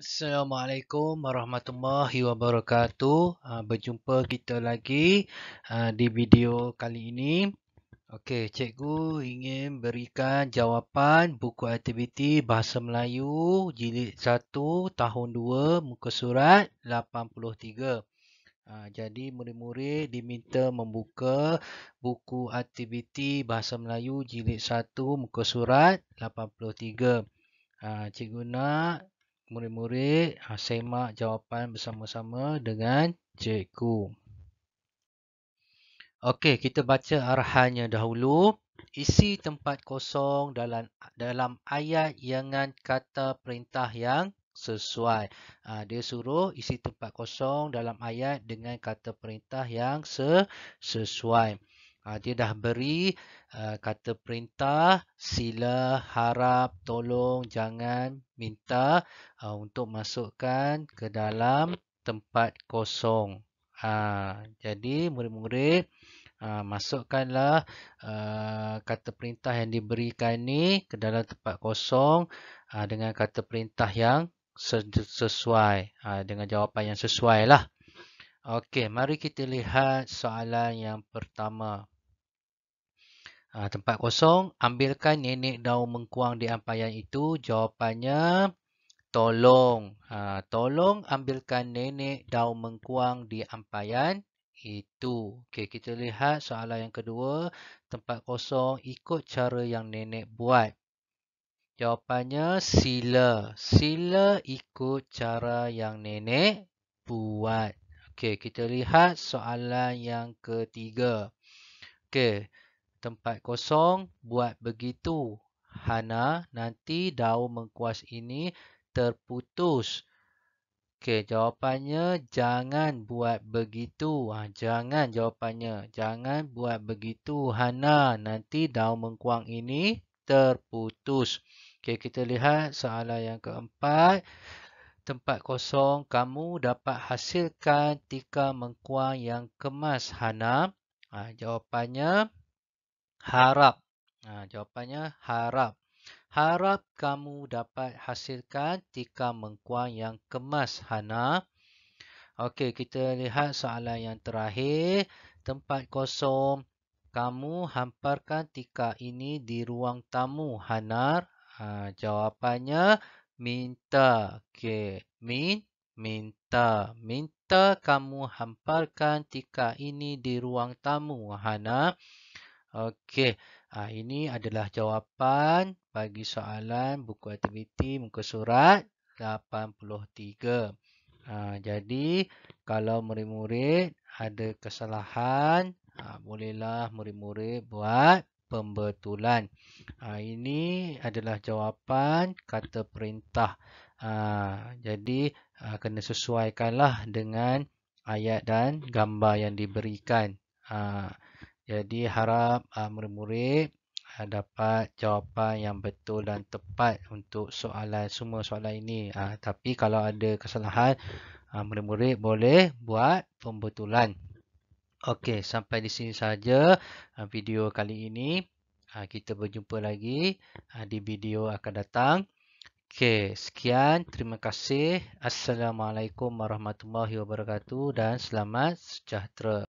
Assalamualaikum warahmatullahi wabarakatuh. Ah, berjumpa kita lagi ah, di video kali ini. Okey, cikgu ingin berikan jawapan buku aktiviti Bahasa Melayu jilid 1 tahun 2 muka surat 83. Ah, jadi murid-murid diminta membuka buku aktiviti Bahasa Melayu jilid 1 muka surat 83. cikgu nak murid-murid ha, semak jawapan bersama-sama dengan cikgu. Okey, kita baca arahannya dahulu. Isi tempat kosong dalam dalam ayat dengan kata perintah yang sesuai. Ha, dia suruh isi tempat kosong dalam ayat dengan kata perintah yang sesuai. Ah, dia dah beri uh, kata perintah sila harap tolong jangan minta uh, untuk masukkan ke dalam tempat kosong uh, jadi murid-murid uh, masukkanlah uh, kata perintah yang diberikan ini ke dalam tempat kosong uh, dengan kata perintah yang sesuai uh, dengan jawapan yang sesuai lah Okey, mari kita lihat soalan yang pertama. Ha, tempat kosong, ambilkan nenek daun mengkuang di ampayan itu. Jawapannya, tolong. Ha, tolong ambilkan nenek daun mengkuang di ampayan itu. Okay, kita lihat soalan yang kedua. Tempat kosong, ikut cara yang nenek buat. Jawapannya, sila. Sila ikut cara yang nenek buat. Okay, kita lihat soalan yang ketiga. Okay tempat kosong buat begitu Hana nanti daun mengkuas ini terputus Okey jawapannya jangan buat begitu ha, jangan jawapannya jangan buat begitu Hana nanti daun mengkuang ini terputus Okey kita lihat soalan yang keempat tempat kosong kamu dapat hasilkan tikar mengkuang yang kemas Hana ha, jawapannya Harap. Ha, jawapannya harap. Harap kamu dapat hasilkan tika mengkuang yang kemas, Hana. Okey, kita lihat soalan yang terakhir. Tempat kosong. Kamu hamparkan tika ini di ruang tamu, Hana. Ha, jawapannya minta. Okey, min, minta. Minta kamu hamparkan tika ini di ruang tamu, Hana. Okey. Ha, ini adalah jawapan bagi soalan buku aktiviti muka surat 83. Ha, ah, jadi, kalau murid-murid ada kesalahan, ha, bolehlah murid-murid buat pembetulan. Ha, ini adalah jawapan kata perintah. Ha, jadi, ha, kena sesuaikanlah dengan ayat dan gambar yang diberikan. Ha, jadi harap ah, murid-murid ah, dapat jawapan yang betul dan tepat untuk soalan semua soalan ini. Ah, tapi kalau ada kesalahan, murid-murid boleh buat pembetulan. Okey, sampai di sini saja video kali ini. Kita berjumpa lagi di video akan datang. Okey, sekian. Terima kasih. Assalamualaikum warahmatullahi wabarakatuh dan selamat sejahtera.